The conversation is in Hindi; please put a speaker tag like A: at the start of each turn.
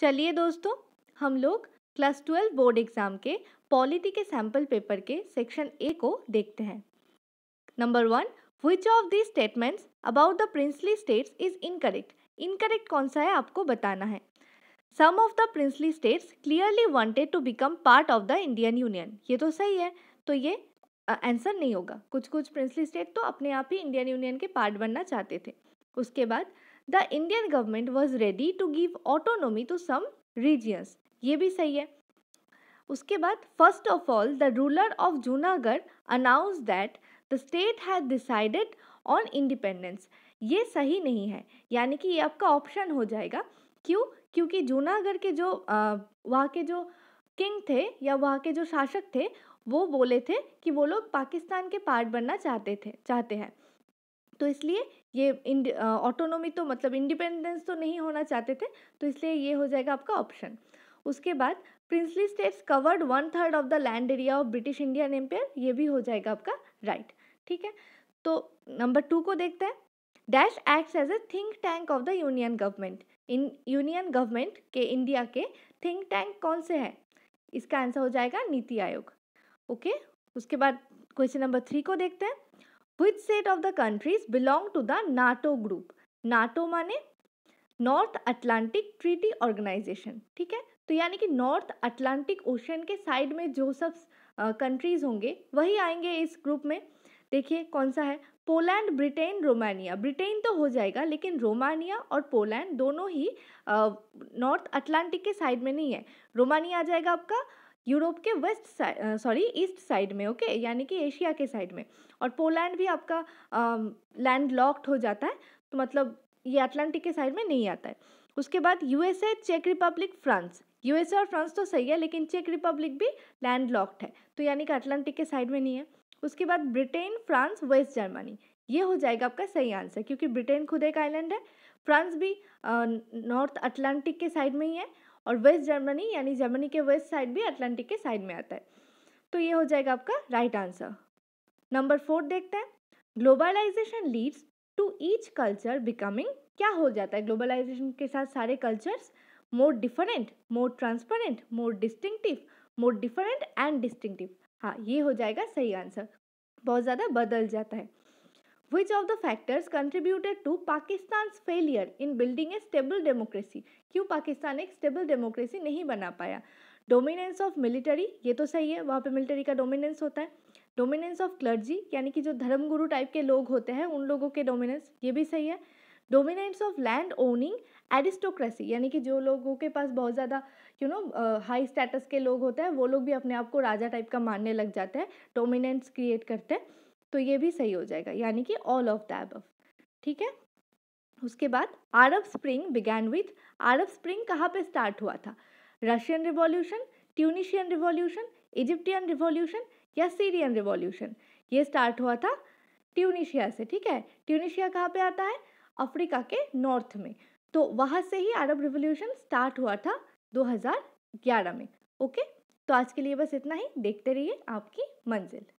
A: चलिए दोस्तों हम लोग क्लास ट्वेल्व बोर्ड एग्ज़ाम के पॉलिटी के सैम्पल पेपर के सेक्शन ए को देखते हैं number one which of the statements about the princely states is incorrect incorrect कौन सा है आपको बताना है some of the princely states clearly wanted to become part of the Indian union ये तो सही है तो ये आंसर नहीं होगा कुछ कुछ प्रिंसली स्टेट तो अपने आप ही इंडियन यूनियन के पार्ट बनना चाहते थे उसके बाद the Indian government was ready to give autonomy to some regions ये भी सही है उसके बाद first of all the ruler of Junagadh announce that the state has decided on independence ये सही नहीं है यानी कि ये आपका ऑप्शन हो जाएगा क्यों क्योंकि जूनागढ़ के जो वहाँ के जो किंग थे या वहाँ के जो शासक थे वो बोले थे कि वो लोग पाकिस्तान के पार्ट बनना चाहते थे चाहते हैं तो इसलिए ये ऑटोनोमी तो मतलब इंडिपेंडेंस तो नहीं होना चाहते थे तो इसलिए ये हो जाएगा आपका ऑप्शन उसके बाद princely states covered one third of the land area of British Indian empire ये भी हो जाएगा आपका राइट right, ठीक है तो नंबर टू को देखते हैं dash acts as a think tank of the union government in union government के इंडिया के थिंक टैंक कौन से हैं इसका आंसर हो जाएगा नीति आयोग ओके okay? उसके बाद क्वेश्चन नंबर थ्री को देखते हैं which set of the countries belong to the NATO group NATO माने नॉर्थ Atlantic Treaty ऑर्गेनाइजेशन ठीक है तो यानी कि नॉर्थ अटलांटिक ओशन के साइड में जो सब कंट्रीज होंगे वही आएंगे इस ग्रुप में देखिए कौन सा है पोलैंड ब्रिटेन रोमानिया ब्रिटेन तो हो जाएगा लेकिन रोमानिया और पोलैंड दोनों ही नॉर्थ अटलांटिक के साइड में नहीं है रोमानिया आ जाएगा आपका यूरोप के वेस्ट सॉरी ईस्ट साइड में ओके okay? यानी कि एशिया के साइड में और पोलैंड भी आपका लैंड लॉक्ड हो जाता है तो मतलब ये अटलांटिक के साइड में नहीं आता है उसके बाद यूएसए चेक रिपब्लिक फ्रांस यूएसए और फ्रांस तो सही है लेकिन चेक रिपब्लिक भी लैंड लॉक्ड है तो यानी कि अटलांटिक के साइड में नहीं है उसके बाद ब्रिटेन फ्रांस वेस्ट जर्मनी ये हो जाएगा आपका सही आंसर क्योंकि ब्रिटेन खुद एक आइलैंड है फ्रांस भी नॉर्थ अटलांटिक के साइड में ही है और वेस्ट जर्मनी यानी जर्मनी के वेस्ट साइड भी अटलांटिक के साइड में आता है तो ये हो जाएगा आपका राइट आंसर नंबर फोर देखते हैं globalization leads to each culture becoming क्या हो जाता है ग्लोबलाइजेशन के साथ सारे cultures more different more transparent more distinctive more different and distinctive हाँ ये हो जाएगा सही आंसर बहुत ज़्यादा बदल जाता है which of the factors contributed to Pakistan failure in building a stable democracy क्यों पाकिस्तान एक स्टेबल डेमोक्रेसी नहीं बना पाया डोमिनेंस ऑफ मिलिट्री ये तो सही है वहाँ पे मिलिट्री का डोमिनेंस होता है डोमिनेंस ऑफ क्लर्जी यानी कि जो धर्मगुरु टाइप के लोग होते हैं उन लोगों के डोमिनेंस ये भी सही है dominance of land owning aristocracy यानी कि जो लोगों के पास बहुत ज़्यादा यू नो हाई स्टेटस के लोग होते हैं वो लोग भी अपने आप को राजा टाइप का मानने लग जाते हैं डोमिनेंस क्रिएट करते हैं तो ये भी सही हो जाएगा यानी कि ऑल ऑफ द एबव ठीक है उसके बाद Arab spring began with Arab spring कहाँ पे स्टार्ट हुआ था Russian revolution Tunisian revolution Egyptian revolution या सीरियन रिवॉल्यूशन ये स्टार्ट हुआ था ट्यूनिशिया से ठीक है ट्यूनिशिया कहाँ पे आता है अफ्रीका के नॉर्थ में तो वहाँ से ही अरब रिवॉल्यूशन स्टार्ट हुआ था 2011 में ओके तो आज के लिए बस इतना ही देखते रहिए आपकी मंजिल